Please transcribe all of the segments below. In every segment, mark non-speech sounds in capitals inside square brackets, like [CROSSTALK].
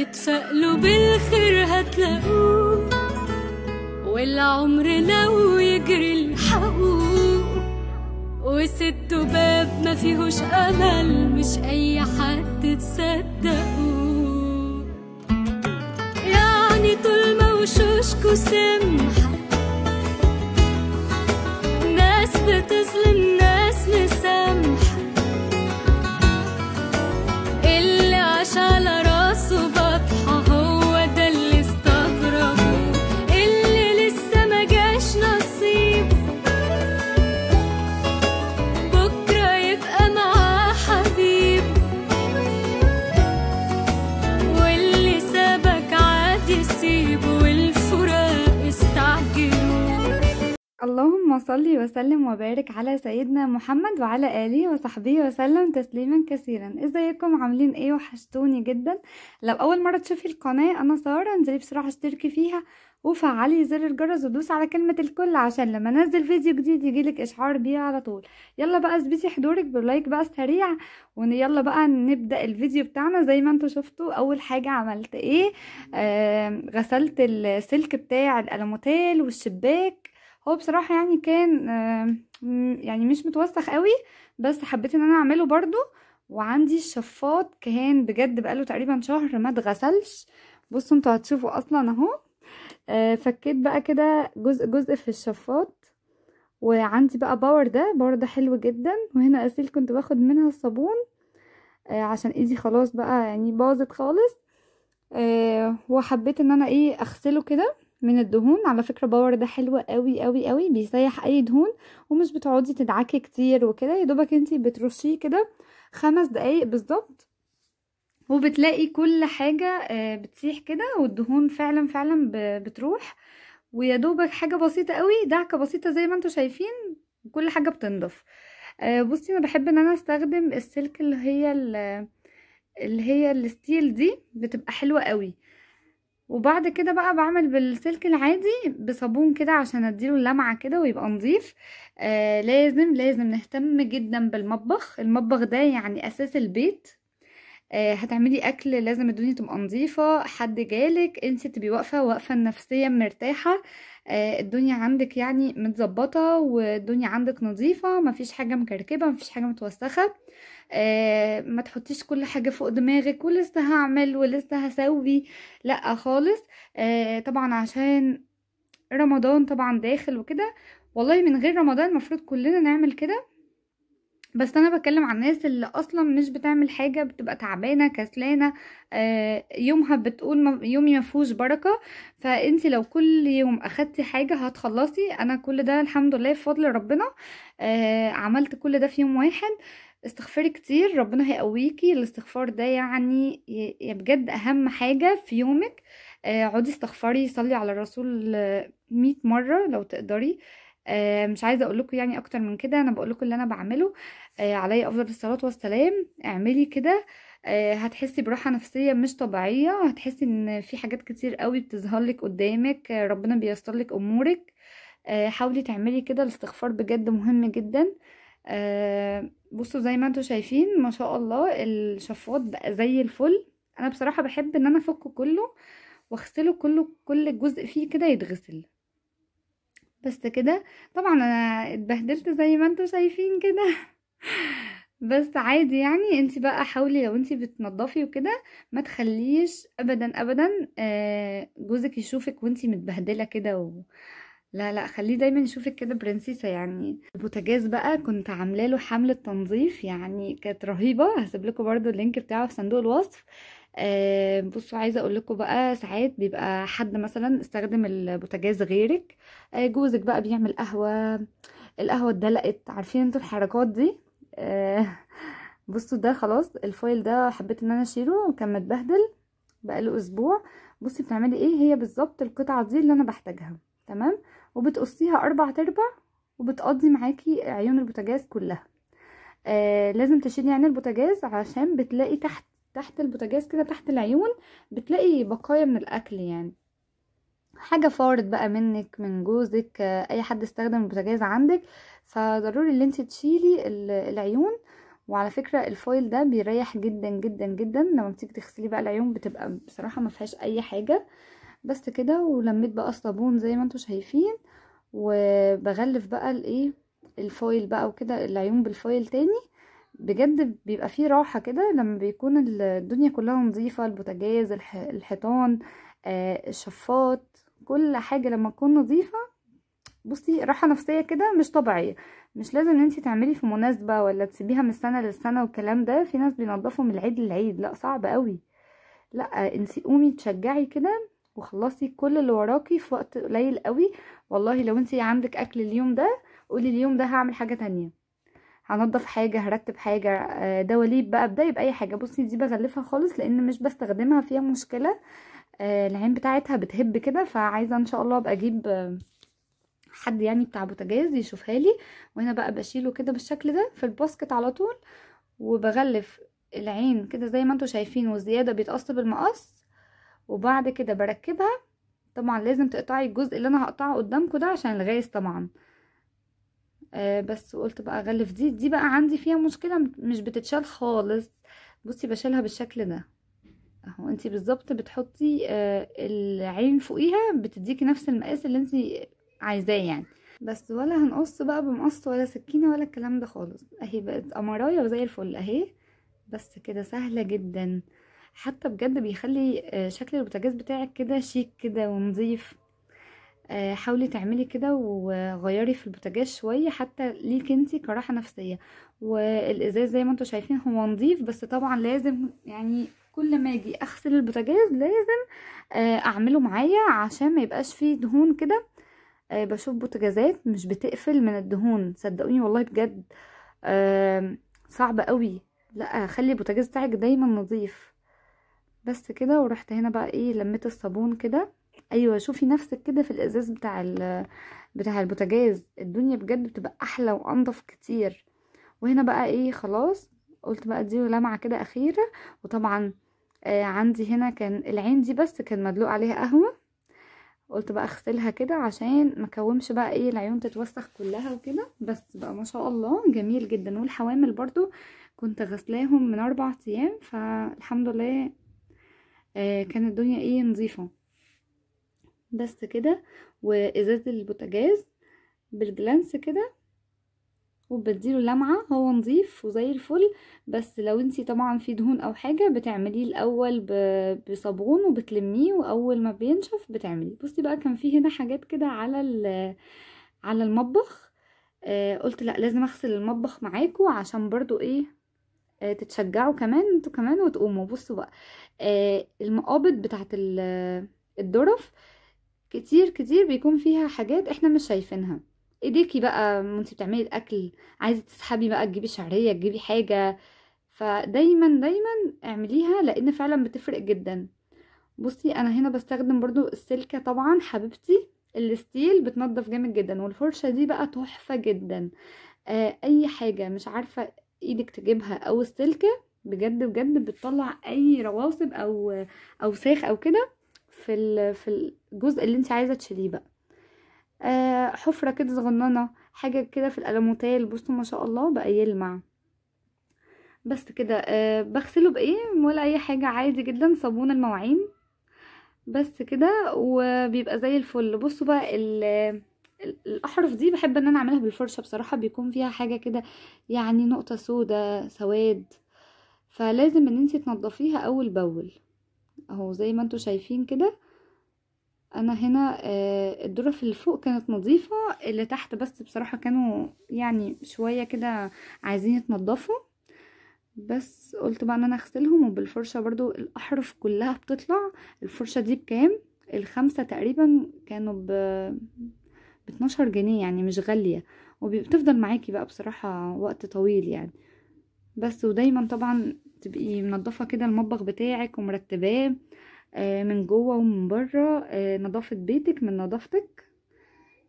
اتفائلوا بالخير هتلاقوه والعمر لو يجري الحقوق وسدوا باب ما فيهوش امل مش اي حد تصدقوه يعني طول ما وشوشكوا سمحه ناس بتظلم وسلم وبارك على سيدنا محمد وعلى آله وصحبه وسلم تسليما كثيرا ازيكم عاملين ايه وحشتوني جدا لو أول مرة تشوفي القناة أنا سارة انزلي بسرعة اشتركي فيها وفعلي زر الجرس ودوس على كلمة الكل عشان لما انزل فيديو جديد يجيلك اشعار بيه على طول يلا بقى اثبتي حضورك باللايك بقى سريع ويلا بقى نبدأ الفيديو بتاعنا زي ما انتوا شفتوا اول حاجة عملت ايه آه غسلت السلك بتاع الالموتيل والشباك هو بصراحه يعني كان يعني مش متوسخ قوي بس حبيت ان انا اعمله برضو وعندي الشفاط كان بجد بقاله تقريبا شهر ما اتغسلش بصوا انتوا هتشوفوا اصلا اهو آه، فكيت بقى كده جزء جزء في الشفاط وعندي بقى باور ده باور ده حلو جدا وهنا اسيل كنت باخد منها الصابون آه، عشان ايدي خلاص بقى يعني باظت خالص آه، وحبيت ان انا ايه اغسله كده من الدهون على فكرة باور ده حلو قوي قوي قوي بيسيح اي دهون ومش بتقعدي تدعكي كتير وكده يا دوبك انتي بترشيه كده خمس دقايق بالظبط وبتلاقي كل حاجة آه، بتسيح كده والدهون فعلا فعلا بتروح ويا دوبك حاجة بسيطة قوي دعكة بسيطة زي ما انتوا شايفين كل حاجة بتنضف آه، بصي انا بحب ان انا استخدم السلك اللي هي اللي هي الستيل دي بتبقى حلوة قوي وبعد كده بقى بعمل بالسلك العادي بصابون كده عشان اديله لمعه كده ويبقى نظيف آه لازم لازم نهتم جدا بالمطبخ المطبخ ده يعني اساس البيت آه هتعملي اكل لازم الدنيا تبقى نظيفه حد جالك انت تبقي واقفه واقفه نفسيا مرتاحه آه الدنيا عندك يعني متظبطه والدنيا عندك نظيفه مفيش حاجه مكركبه مفيش حاجه متوسخه آه، ما تحطيش كل حاجه فوق دماغك ولسه هعمل ولسه هسوي لا خالص آه، طبعا عشان رمضان طبعا داخل وكده والله من غير رمضان المفروض كلنا نعمل كده بس انا بتكلم عن الناس اللي اصلا مش بتعمل حاجه بتبقى تعبانه كسلانه آه يومها بتقول يومي ما فيهوش بركه فانت لو كل يوم اخدتي حاجه هتخلصي انا كل ده الحمد لله بفضل ربنا آه عملت كل ده في يوم واحد استغفري كتير ربنا هيقويكي الاستغفار ده يعني, يعني بجد اهم حاجة في يومك آه، اقعدي استغفري صلي على الرسول مئة مرة لو تقدري آه، مش عايزه اقول لكم يعني اكتر من كده انا بقول لكم اللي انا بعمله آه، عليا افضل الصلاه والسلام اعملي كده هتحسي براحه نفسيه مش طبيعيه هتحسي ان في حاجات كتير قوي بتظهر لك قدامك ربنا بيسترلك امورك حاولي تعملي كده الاستغفار بجد مهم جدا آه، بصوا زي ما انتوا شايفين ما شاء الله الشفاط بقى زي الفل انا بصراحه بحب ان انا افكه كله واغسله كله كل جزء فيه كده يتغسل بس كده طبعا انا اتبهدلت زي ما انتوا شايفين كده [LAUGHS] بس عادي يعني انت بقى حاولي لو انت بتنضفي وكده ما تخليش ابدا ابدا آه، جوزك يشوفك وانت متبهدله كده و... لا لا خليه دايما يشوفك كده برنسيسة يعني البوتاجاز بقى كنت عامله له حملة تنظيف يعني كانت رهيبة هسيب لكم برضو اللينك بتاعه في صندوق الوصف آه بصوا عايزه اقول لكم بقى ساعات بيبقى حد مثلا استخدم البوتاجاز غيرك آه جوزك بقى بيعمل قهوه القهوه اتدلقت عارفين انتوا الحركات دي آه بصوا ده خلاص الفايل ده حبيت ان انا اشيله كان متبهدل بقى له اسبوع بصي بتعملي ايه هي بالظبط القطعه دي اللي انا بحتاجها تمام وبتقصيها اربع تربع وبتقضي معاكي عيون البوتاجاز كلها آه لازم تشيلي عين البوتاجاز عشان بتلاقي تحت تحت البوتاجاز كده تحت العيون بتلاقي بقايا من الاكل يعني حاجة فارد بقى منك من جوزك آه، اي حد استخدم البوتاجاز عندك فضروري ان انت تشيلي العيون وعلى فكرة الفويل ده بيريح جدا جدا جدا لما بتيجي تغسلي بقى العيون بتبقى بصراحة ما فيهاش اي حاجة بس كده ولميت بقى الصابون زي ما انتم شايفين وبغلف بقى الايه الفويل بقى وكده العيون بالفويل تاني بجد بيبقى فيه راحة كده لما بيكون الدنيا كلها نظيفة البوتاجاز الحيطان آه، الشفاط كل حاجة لما تكون نظيفة بصي راحة نفسية كده مش طبيعية مش لازم ان انت تعملي في مناسبة ولا تسيبيها من سنة للسنة والكلام ده في ناس بينضفوا من العيد للعيد لا صعب قوي لا انسي قومي تشجعي كده وخلصي كل اللي وراكي في وقت قليل قوي والله لو انت عندك اكل اليوم ده قولي اليوم ده هعمل حاجه تانية هنضف حاجه هرتب حاجه آه، دواليب بقى ابداي باي حاجه بصي دي بغلفها خالص لان مش بستخدمها فيها مشكله آه، العين بتاعتها بتهب كده فعايزه ان شاء الله ابقى اجيب آه، حد يعني بتاع بوتاجاز يشوفها لي وهنا بقى بشيله كده بالشكل ده في الباسكت على طول وبغلف العين كده زي ما انتم شايفين وزياده بيتقص بالمقص وبعد كده بركبها طبعا لازم تقطعي الجزء اللي انا هقطعه قدامكم ده عشان الغاز طبعا آه بس قلت بقى اغلف دي دي بقى عندي فيها مشكله مش بتتشال خالص بصي بشيلها بالشكل ده اهو انت بالظبط بتحطي آه العين فوقيها بتديكي نفس المقاس اللي انت عايزاه يعني بس ولا هنقص بقى بمقص ولا سكينه ولا الكلام ده خالص اهي بقت امرايه وزي الفل اهي بس كده سهله جدا حتى بجد بيخلي آه، شكل البوتاجاز بتاعك كده شيك كده ونظيف آه، حاولي تعملي كده وغيري في البوتاجاز شويه حتى ليك انتي كراحه نفسيه والازاز زي ما انتم شايفين هو نظيف بس طبعا لازم يعني كل ما اجي اغسل البوتاجاز لازم آه، اعمله معايا عشان ما يبقاش فيه دهون كده بشوف بوتاجازات مش بتقفل من الدهون صدقوني والله بجد صعب قوي لا خلي البوتاجاز بتاعك دايما نظيف بس كده ورحت هنا بقى ايه لميت الصابون كده ايوه شوفي نفسك كده في الازاز بتاع بتاع البوتاجاز الدنيا بجد بتبقى احلى وانضف كتير وهنا بقى ايه خلاص قلت بقى دي لمعه كده اخيره وطبعا آه عندي هنا كان العين دي بس كان مدلوق عليها قهوه قلت بقى اغسلها كده عشان ما كومش بقى ايه العيون تتوسخ كلها وكده بس بقى ما شاء الله جميل جدا والحوامل برضو كنت غسلاهم من اربع ايام فالحمد لله آه كانت الدنيا ايه نظيفه بس كده وازازه البوتاجاز بالجلانس كده وبديله لمعه هو نظيف وزي الفل بس لو انتي طبعا في دهون او حاجه بتعمليه الاول بصابون وبتلميه واول ما بينشف بتعمليه بصي بقى كان فيه هنا حاجات كده على على المطبخ آه قلت لا لازم اغسل المطبخ معاكو عشان برضو ايه آه، تتشجعوا كمان انتوا كمان وتقوموا بصوا بقى آه، المقابض بتاعت الدرف كتير كتير بيكون فيها حاجات احنا مش شايفينها ايديكي بقى وانت بتعملي الاكل عايزه تسحبي بقى تجيبي شعريه تجيبي حاجه فدايما دايما اعمليها لان فعلا بتفرق جدا بصي انا هنا بستخدم برضو السلكه طبعا حبيبتي الستيل بتنضف جامد جدا والفرشه دي بقى تحفه جدا آه، اي حاجه مش عارفه ايدك تجيبها او السلكه بجد بجد بتطلع اي رواسب او اوساخ او كده في في الجزء اللي انت عايزه تشيليه بقى آه حفره كده صغننه حاجه كده في الالموتيل بصوا ما شاء الله بقى يلمع بس كده آه بغسله بايه ولا اي حاجه عادي جدا صابون المواعين بس كده وبيبقى زي الفل بصوا بقى الاحرف دي بحب ان انا اعملها بالفرشه بصراحه بيكون فيها حاجه كده يعني نقطه سودا سواد فلازم ان انتي تنضفيها اول باول اهو زي ما انتوا شايفين كده انا هنا آه، الدرف اللي فوق كانت نظيفه اللي تحت بس بصراحه كانوا يعني شويه كده عايزين يتنضفوا بس قلت بقى ان انا اغسلهم وبالفرشه برضو الاحرف كلها بتطلع الفرشه دي بكام الخمسه تقريبا كانوا ب 12 جنيه يعني مش غالية وبتفضل معاكي بقى بصراحة وقت طويل يعني بس ودايما طبعا تبقي منضفة كده المطبخ بتاعك ومرتباه آه، من جوه ومن بره آه، نظافة بيتك من نظافتك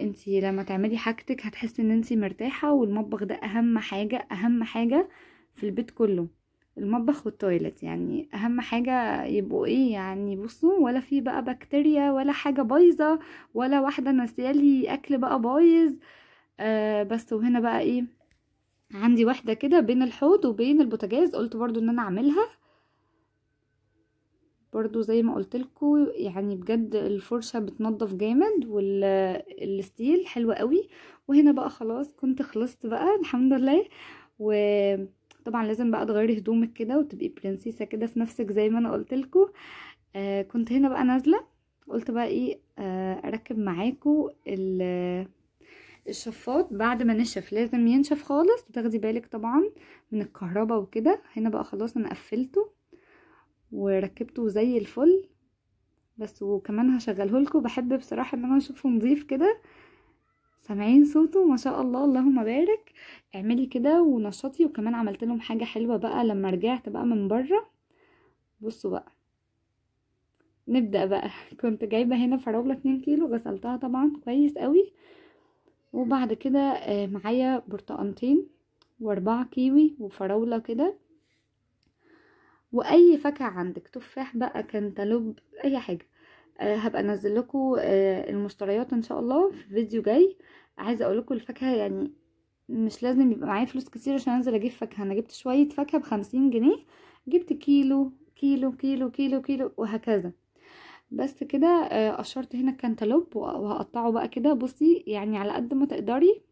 انتي لما تعملي حاجتك هتحسي ان انتي مرتاحة والمطبخ ده اهم حاجة اهم حاجة في البيت كله المطبخ والتويلت يعني اهم حاجه يبقوا ايه يعني بصوا ولا في بقى بكتيريا ولا حاجه بايظه ولا واحده ناسيالي اكل بقى بايظ آه بس وهنا بقى ايه عندي واحده كده بين الحوض وبين البوتاجاز قلت برضو ان انا اعملها برضو زي ما قلت يعني بجد الفرشه بتنضف جامد والستيل حلوه قوي وهنا بقى خلاص كنت خلصت بقى الحمد لله و طبعا لازم بقى تغيري هدومك كده وتبقي برنسيسه كده في نفسك زي ما انا قلت لكم آه كنت هنا بقى نازله قلت بقى ايه آه اركب معاكم الشفاط بعد ما نشف لازم ينشف خالص وتاخدي بالك طبعا من الكهرباء وكده هنا بقى خلاص انا قفلته وركبته زي الفل بس وكمان هشغله لكم بحب بصراحه ان انا اشوفه نظيف كده سامعين صوته ما شاء الله اللهم بارك اعملي كده ونشطي وكمان عملت لهم حاجه حلوه بقى لما رجعت بقى من بره بصوا بقى نبدا بقى [LAUGHS] كنت جايبه هنا فراوله 2 كيلو غسلتها طبعا كويس قوي وبعد كده آه، معايا برتقانتين واربعة كيوي وفراولة كده واي فاكهة عندك تفاح بقى كانتالوب اي حاجة آه، هبقى انزل لكم آه، المشتريات ان شاء الله في فيديو جاي عايزه اقول لكم الفاكهه يعني مش لازم يبقى معايا فلوس كتير عشان انزل اجيب فاكهه انا جبت شويه فاكهه بخمسين جنيه جبت كيلو كيلو كيلو كيلو كيلو وهكذا بس كده آه، قشرت هنا الكنتالوب وهقطعه بقى كده بصي يعني على قد ما تقدري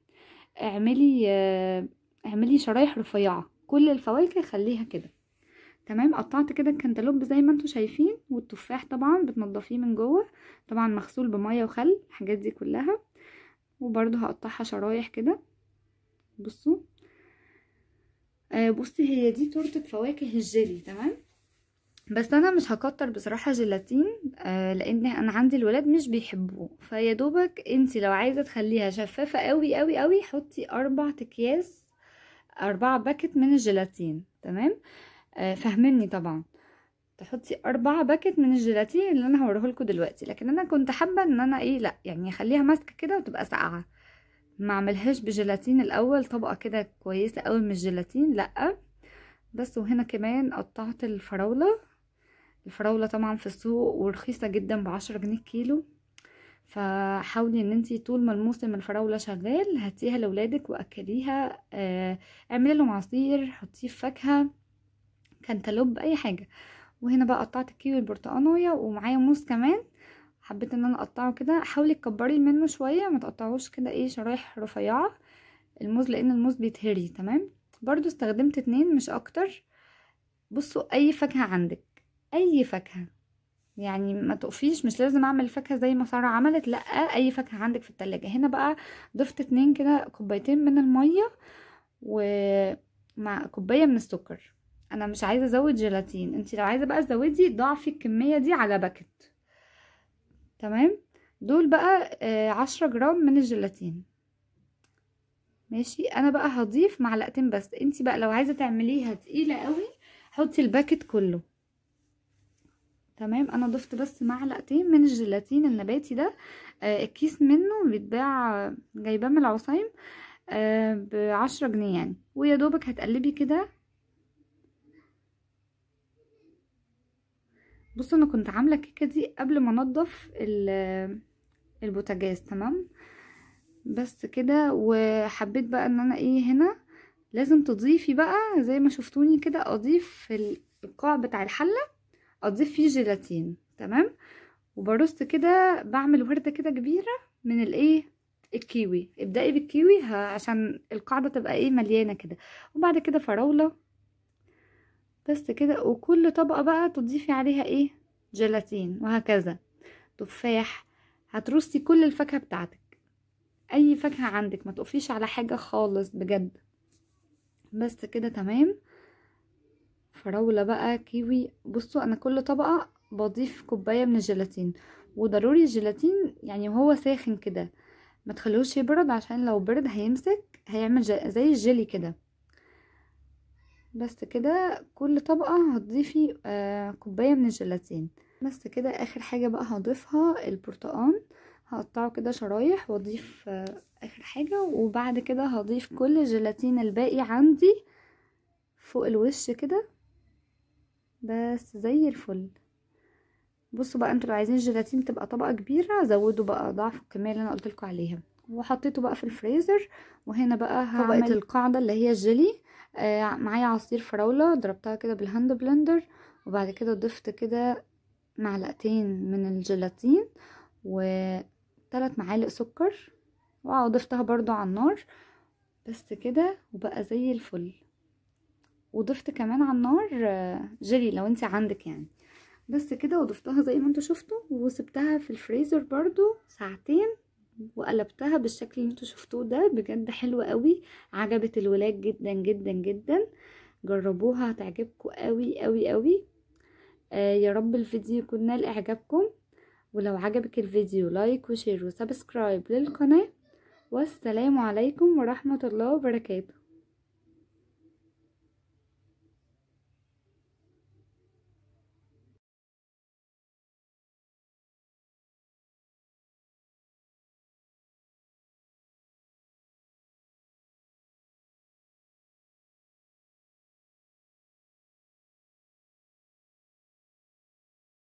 اعملي اعملي شرايح رفيعه كل الفواكه خليها كده تمام قطعت كده الكنتالوب زي ما انتم شايفين والتفاح طبعا بتنضفيه من جوه طبعا مغسول بميه وخل الحاجات دي كلها وبرده هقطعها شرايح كده بصوا آه بصي هي دي تورته فواكه الجيلي تمام بس انا مش هكتر بصراحه جيلاتين آه لان انا عندي الولاد مش بيحبوه فيا دوبك انت لو عايزه تخليها شفافه قوي قوي قوي حطي اربع اكياس اربعة باكت من الجيلاتين تمام آه، فهمني طبعا تحطي أربعة باكت من الجيلاتين اللي أنا لكم دلوقتي لكن أنا كنت حابة إن أنا إيه لأ يعني أخليها ماسكة كده وتبقى ساقعة ما اعملهاش بجيلاتين الأول طبقة كده كويسة قوي من الجيلاتين لأ بس وهنا كمان قطعت الفراولة الفراولة طبعا في السوق ورخيصة جدا بعشرة جنيه كيلو فحاولي ان انتي طول ما الموسم الفراولة شغال هاتيها لاولادك واكليها آه، اعملي لهم عصير حطيه في فاكهة كانتالوب اي حاجه وهنا بقى قطعت الكيوي البرتقانويه ومعايا موز كمان حبيت ان انا اقطعه كده حاولي تكبري منه شويه ما تقطعوش كده ايه شرايح رفيعه الموز لان الموز بيتهري تمام برضو استخدمت اتنين مش اكتر بصوا اي فاكهه عندك اي فاكهه يعني ما تقفيش مش لازم اعمل فاكهه زي ما ساره عملت لا اي فاكهه عندك في التلاجة هنا بقى ضفت اتنين كده كوبايتين من الميه ومع كوبايه من السكر انا مش عايزه ازود جيلاتين انت لو عايزه بقى تزودي ضعفي الكميه دي على باكت تمام دول بقى آه، عشرة جرام من الجيلاتين ماشي انا بقى هضيف معلقتين بس انت بقى لو عايزه تعمليها تقيله قوي حطي الباكت كله تمام انا ضفت بس معلقتين من الجيلاتين النباتي ده آه الكيس منه بيتباع جايباه من العصايم آه بعشرة جنيه يعني ويا دوبك هتقلبي كده بص انا كنت عامله الكيكه دي قبل ما انضف البوتاجاز تمام بس كده وحبيت بقى ان انا ايه هنا لازم تضيفي بقى زي ما شفتوني كده اضيف في القاع بتاع الحله اضيف فيه جيلاتين تمام وبرصت كده بعمل ورده كده كبيره من الايه الكيوي ابدأي بالكيوي عشان القاعده تبقى ايه مليانه كده وبعد كده فراوله بس كده وكل طبقة بقى تضيفي عليها ايه جيلاتين وهكذا تفاح هترصي كل الفاكهة بتاعتك اي فاكهة عندك ما تقفيش على حاجة خالص بجد بس كده تمام فراولة بقى كيوي بصوا انا كل طبقة بضيف كوباية من الجيلاتين وضروري الجيلاتين يعني وهو ساخن كده ما تخليهوش يبرد عشان لو برد هيمسك هيعمل زي الجيلي كده بس كده كل طبقة هتضيفي آه كوباية من الجيلاتين بس كده اخر حاجة بقى هضيفها البرتقان هقطعه كده شرايح واضيف آه اخر حاجة وبعد كده هضيف كل الجيلاتين الباقي عندي فوق الوش كده بس زي الفل بصوا بقى انتوا لو عايزين الجيلاتين تبقى طبقة كبيرة زودوا بقى ضعف الكمية اللي انا قلت عليها وحطيته بقى في الفريزر وهنا بقى هعمل طبقة القاعدة اللي هي الجيلي آه، معايا عصير فراولة ضربتها كده بالهاند بلندر وبعد كده ضفت كده معلقتين من الجيلاتين وثلاث معالق سكر وضفتها برضو على النار بس كده وبقى زي الفل وضفت كمان على النار جيلي آه، لو انت عندك يعني بس كده وضفتها زي ما انتوا شفتوا وسبتها في الفريزر برضو ساعتين وقلبتها بالشكل اللي انتوا شفتوه ده بجد حلوة قوي عجبت الولاد جدا جدا جدا جربوها هتعجبكم قوي قوي قوي آه يا رب الفيديو يكون نال اعجابكم ولو عجبك الفيديو لايك وشير وسبسكرايب للقناه والسلام عليكم ورحمه الله وبركاته